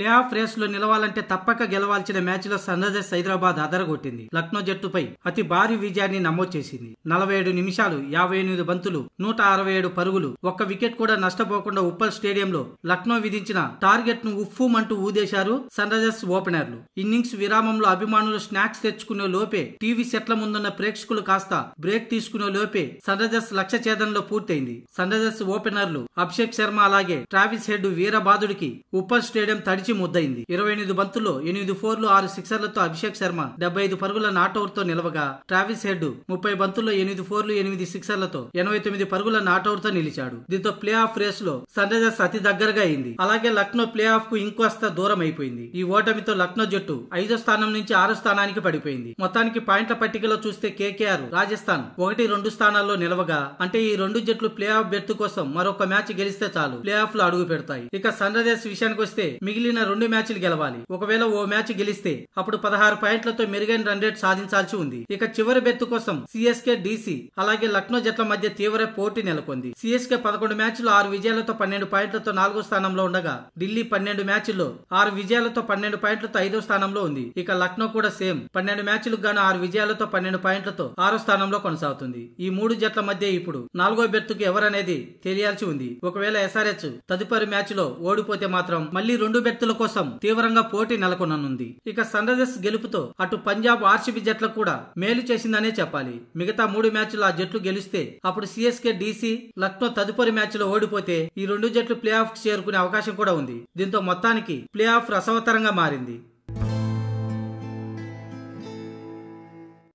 play off race లో నిలవాలంటే తప్పక గెలవాల్సిన మ్యాచ్ లో సన్ రైజర్స్ హైదరాబాద్ అదరగొట్టింది లక్నో జట్టుపై అతి భారీ విజయాన్ని నమోదు చేసింది నలభై ఏడు నిమిషాలు యాభై ఎనిమిది బంతులు నూట అరవై ఏడు పరుగులు ఒక్క వికెట్ కూడా నష్టపోకుండా ఉప్పల్ స్టేడియంలో లక్నో విధించిన టార్గెట్ ను ఉఫ్ఫుమంటూ ఊదేశారు సన్ రైజర్స్ ఓపెనర్లు ఇన్నింగ్స్ విరామంలో అభిమానులు స్నాక్స్ తెచ్చుకునే లోపే టీవీ సెట్ల ముందున్న ప్రేక్షకులు కాస్త బ్రేక్ తీసుకునే లోపే సన్ రైజర్స్ లక్ష్య ఛేదంలో పూర్తయింది సన్ రైజర్స్ ఓపెనర్లు అభిషేక్ శర్మ అలాగే ట్రావిస్ హెడ్ వీరబాదుడికి ఉప్పల్ స్టేడియం తడిచి మంచి ముద్దయింది ఇరవై ఎనిమిది బంతుల్లో ఎనిమిది ఫోర్లు ఆరు సిక్సర్లతో అభిషేక్ శర్మ డెబ్బై ఐదు పరుగుల తో నిలవగా ట్రావిస్ హెడ్ ముప్పై బంతుల్లో ఎనిమిది ఫోర్లు ఎనిమిది సిక్సర్లతో ఎనభై తొమ్మిది పరుగుల తో నిలిచాడు దీంతో ప్లే ఆఫ్ రేస్ లో సన్ రైజర్స్ అతి దగ్గరగా అయింది అలాగే లక్నో ప్లే ఆఫ్ కు ఇంకోస్త దూరం అయిపోయింది ఈ ఓటమితో లక్నో జట్టు ఐదో స్థానం నుంచి ఆరో స్థానానికి పడిపోయింది మొత్తానికి పాయింట్ల పట్టికలో చూస్తే కేకేఆర్ రాజస్థాన్ ఒకటి రెండు స్థానాల్లో నిలవగా అంటే ఈ రెండు జట్లు ప్లే ఆఫ్ బెర్త్ కోసం మరొక మ్యాచ్ గెలిస్తే చాలు ప్లే ఆఫ్ లో అడుగు పెడతాయి ఇక సన్ రైజర్స్ విషయానికి వస్తే మిగిలిన మిగిలిన రెండు మ్యాచ్లు గెలవాలి ఒకవేళ ఓ మ్యాచ్ గెలిస్తే అప్పుడు పదహారు పాయింట్లతో మెరుగైన రన్ రేట్ సాధించాల్సి ఉంది ఇక చివరి బెత్తు కోసం సిఎస్కే డిసి అలాగే లక్నో జట్ల మధ్య తీవ్ర పోటీ నెలకొంది సిఎస్కే పదకొండు మ్యాచ్లు ఆరు విజయాలతో పన్నెండు పాయింట్లతో నాలుగో స్థానంలో ఉండగా ఢిల్లీ పన్నెండు మ్యాచ్ల్లో ఆరు విజయాలతో పన్నెండు పాయింట్లతో ఐదో స్థానంలో ఉంది ఇక లక్నో కూడా సేమ్ పన్నెండు మ్యాచ్లకు గాను ఆరు విజయాలతో పన్నెండు పాయింట్లతో ఆరో స్థానంలో కొనసాగుతుంది ఈ మూడు జట్ల మధ్య ఇప్పుడు నాలుగో బెత్తుకు ఎవరనేది తెలియాల్సి ఉంది ఒకవేళ ఎస్ఆర్హెచ్ తదుపరి మ్యాచ్ లో ఓడిపోతే మాత్రం మళ్లీ రెండు బెట్ అభ్యర్థుల కోసం తీవ్రంగా పోటీ నెలకొననుంది ఇక సన్ రైజర్స్ గెలుపుతో అటు పంజాబ్ ఆర్సీబీ జట్లకు కూడా మేలు చేసిందనే చెప్పాలి మిగతా మూడు మ్యాచ్లు ఆ జట్లు గెలిస్తే అప్పుడు సిఎస్కే డీసీ లక్నో తదుపరి మ్యాచ్లో ఓడిపోతే ఈ రెండు జట్లు ప్లే ఆఫ్ చేరుకునే అవకాశం కూడా ఉంది దీంతో మొత్తానికి ప్లే ఆఫ్ రసవతరంగా మారింది